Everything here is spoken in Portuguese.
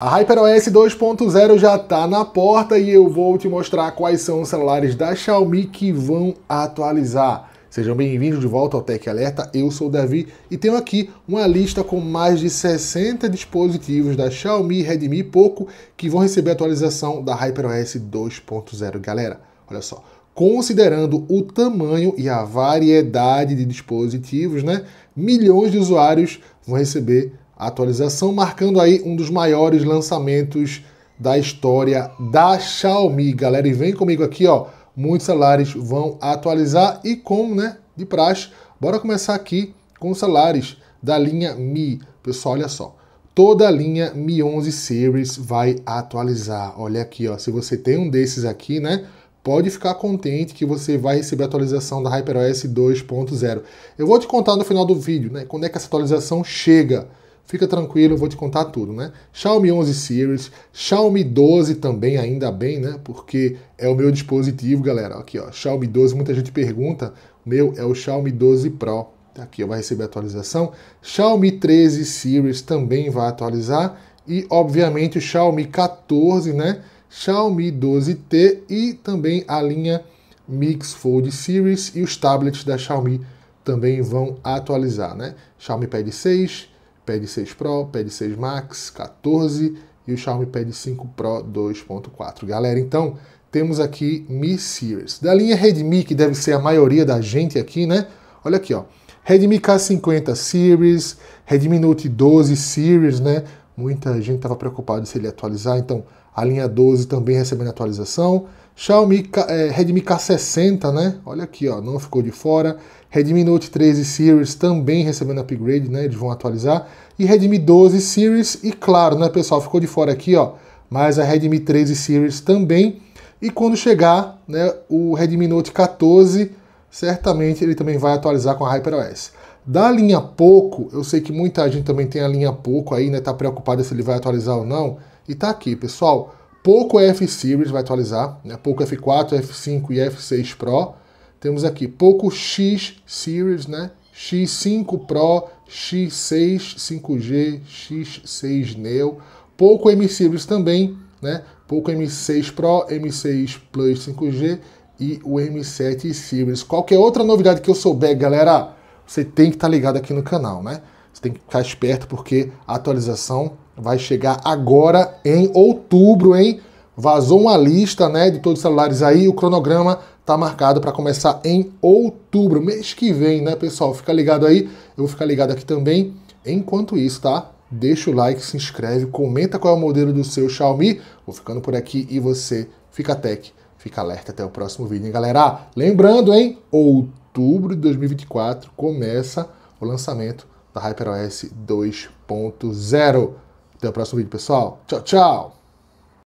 A HyperOS 2.0 já está na porta e eu vou te mostrar quais são os celulares da Xiaomi que vão atualizar. Sejam bem-vindos de volta ao Tech Alerta, eu sou o Davi e tenho aqui uma lista com mais de 60 dispositivos da Xiaomi, Redmi Poco que vão receber atualização da HyperOS 2.0. Galera, olha só, considerando o tamanho e a variedade de dispositivos, né? Milhões de usuários vão receber a atualização, marcando aí um dos maiores lançamentos da história da Xiaomi. Galera, e vem comigo aqui, ó, muitos celulares vão atualizar e como, né, de praxe, bora começar aqui com os celulares da linha Mi. Pessoal, olha só, toda a linha Mi 11 Series vai atualizar. Olha aqui, ó, se você tem um desses aqui, né, pode ficar contente que você vai receber a atualização da HyperOS 2.0. Eu vou te contar no final do vídeo, né, quando é que essa atualização chega fica tranquilo, eu vou te contar tudo, né? Xiaomi 11 Series, Xiaomi 12 também, ainda bem, né? Porque é o meu dispositivo, galera. Aqui, ó, Xiaomi 12, muita gente pergunta, meu é o Xiaomi 12 Pro. Tá aqui vai receber atualização. Xiaomi 13 Series também vai atualizar e obviamente o Xiaomi 14, né? Xiaomi 12T e também a linha Mix Fold Series e os tablets da Xiaomi também vão atualizar, né? Xiaomi Pad 6, Pad 6 Pro, Pad 6 Max 14 e o Xiaomi Pad 5 Pro 2.4. Galera, então temos aqui Mi Series. Da linha Redmi, que deve ser a maioria da gente aqui, né? Olha aqui, ó. Redmi K50 Series, Redmi Note 12 Series, né? Muita gente estava preocupada se ele atualizar, então a linha 12 também recebendo atualização. Xiaomi é, Redmi K60, né? Olha aqui, ó, não ficou de fora. Redmi Note 13 Series também recebendo upgrade, né? Eles vão atualizar. E Redmi 12 Series e claro, né, pessoal, ficou de fora aqui, ó, mas a Redmi 13 Series também. E quando chegar, né, o Redmi Note 14, certamente ele também vai atualizar com a HyperOS. Da linha pouco, eu sei que muita gente também tem a linha pouco aí, né? Tá preocupada se ele vai atualizar ou não. E tá aqui, pessoal. Pouco F Series vai atualizar, né? Pouco F4, F5 e F6 Pro. Temos aqui Pouco né, X Series, né? X5 Pro, X6 5G, X6 Neo. Pouco M Series também, né? Pouco M6 Pro, M6 Plus 5G e o M7 Series. Qualquer outra novidade que eu souber, galera, você tem que estar tá ligado aqui no canal, né? Você tem que ficar esperto porque a atualização vai chegar agora em outubro, hein? Vazou uma lista, né, de todos os celulares aí, o cronograma tá marcado para começar em outubro, mês que vem, né, pessoal? Fica ligado aí, eu vou ficar ligado aqui também. Enquanto isso, tá? Deixa o like, se inscreve, comenta qual é o modelo do seu Xiaomi. Vou ficando por aqui e você fica tech, fica alerta até o próximo vídeo, hein, galera? Lembrando, hein? Outubro outubro de 2024 começa o lançamento da HyperOS 2.0. Até o próximo vídeo, pessoal. Tchau, tchau!